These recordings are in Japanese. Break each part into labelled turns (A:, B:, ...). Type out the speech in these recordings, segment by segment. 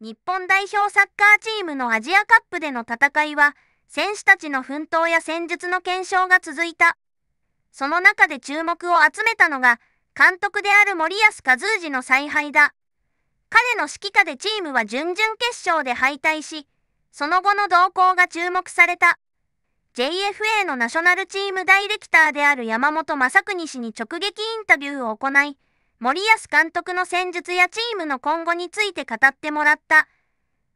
A: 日本代表サッカーチームのアジアカップでの戦いは、選手たちの奮闘や戦術の検証が続いた。その中で注目を集めたのが、監督である森保一氏の采配だ。彼の指揮下でチームは準々決勝で敗退し、その後の動向が注目された。JFA のナショナルチームダイレクターである山本正邦氏に直撃インタビューを行い、森保監督の戦術やチームの今後について語ってもらった。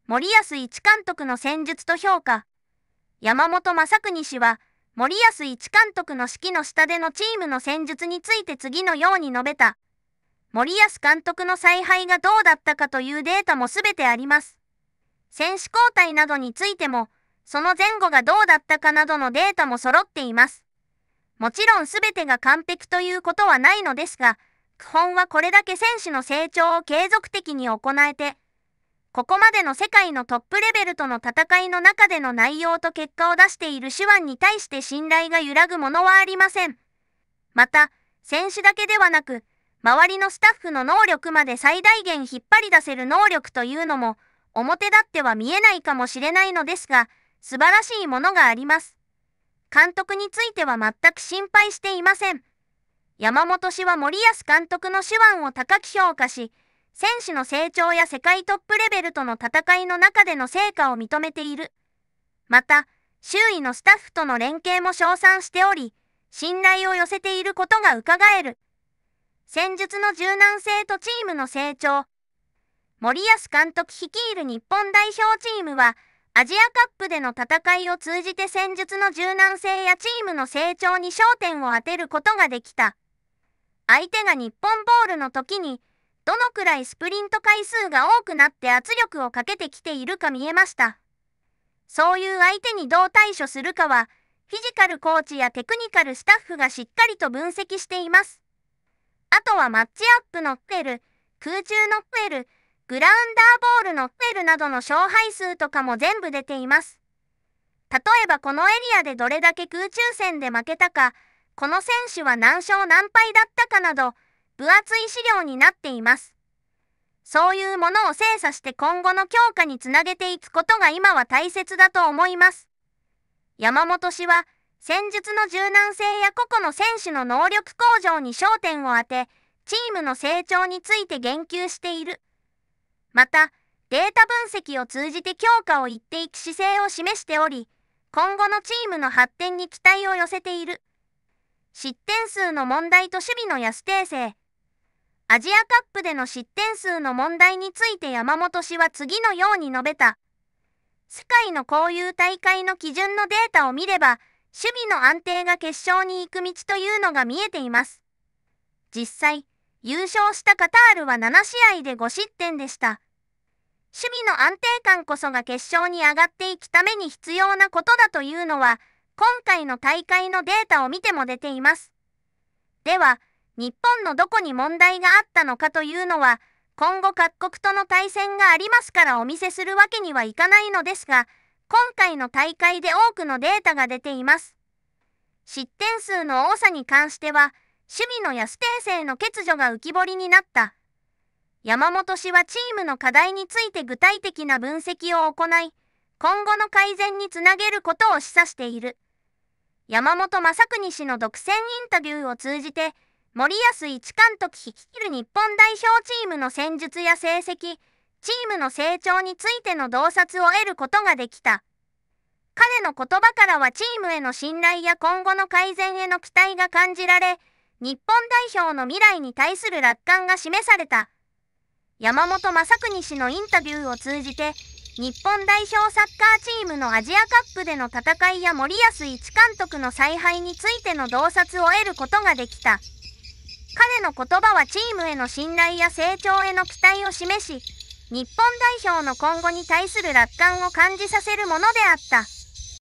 A: 森保一監督の戦術と評価。山本正邦氏は、森保一監督の指揮の下でのチームの戦術について次のように述べた。森保監督の采配がどうだったかというデータも全てあります。選手交代などについても、その前後がどうだったかなどのデータも揃っています。もちろん全てが完璧ということはないのですが、本はこれだけ選手の成長を継続的に行えて、ここまでの世界のトップレベルとの戦いの中での内容と結果を出している手腕に対して信頼が揺らぐものはありません。また、選手だけではなく、周りのスタッフの能力まで最大限引っ張り出せる能力というのも、表立っては見えないかもしれないのですが、素晴らしいものがあります。監督については全く心配していません。山本氏は森保監督の手腕を高く評価し、選手の成長や世界トップレベルとの戦いの中での成果を認めている。また、周囲のスタッフとの連携も称賛しており、信頼を寄せていることが伺える。戦術の柔軟性とチームの成長。森保監督率いる日本代表チームは、アジアカップでの戦いを通じて戦術の柔軟性やチームの成長に焦点を当てることができた。相手が日本ボールの時にどのくらいスプリント回数が多くなって圧力をかけてきているか見えました。そういう相手にどう対処するかは、フィジカルコーチやテクニカルスタッフがしっかりと分析しています。あとはマッチアップのプエル、空中のプエル、グラウンダーボールのプエルなどの勝敗数とかも全部出ています。例えばこのエリアでどれだけ空中戦で負けたか、この選手は何勝何敗だったかなど、分厚い資料になっています。そういうものを精査して今後の強化につなげていくことが今は大切だと思います。山本氏は、戦術の柔軟性や個々の選手の能力向上に焦点を当て、チームの成長について言及している。また、データ分析を通じて強化を言っていく姿勢を示しており、今後のチームの発展に期待を寄せている。失点数の問題と守備の安定性。アジアカップでの失点数の問題について山本氏は次のように述べた。世界のこういう大会の基準のデータを見れば、守備の安定が決勝に行く道というのが見えています。実際、優勝したカタールは7試合で5失点でした。守備の安定感こそが決勝に上がっていくために必要なことだというのは、今回の大会のデータを見ても出ています。では、日本のどこに問題があったのかというのは、今後各国との対戦がありますからお見せするわけにはいかないのですが、今回の大会で多くのデータが出ています。失点数の多さに関しては、守備の安定性の欠如が浮き彫りになった。山本氏はチームの課題について具体的な分析を行い、今後の改善につなげることを示唆している。山本正邦氏の独占インタビューを通じて、森保一監督率いる日本代表チームの戦術や成績、チームの成長についての洞察を得ることができた。彼の言葉からはチームへの信頼や今後の改善への期待が感じられ、日本代表の未来に対する楽観が示された。山本正邦氏のインタビューを通じて、日本代表サッカーチームのアジアカップでの戦いや森保一監督の采配についての洞察を得ることができた。彼の言葉はチームへの信頼や成長への期待を示し、日本代表の今後に対する楽観を感じさせるものであった。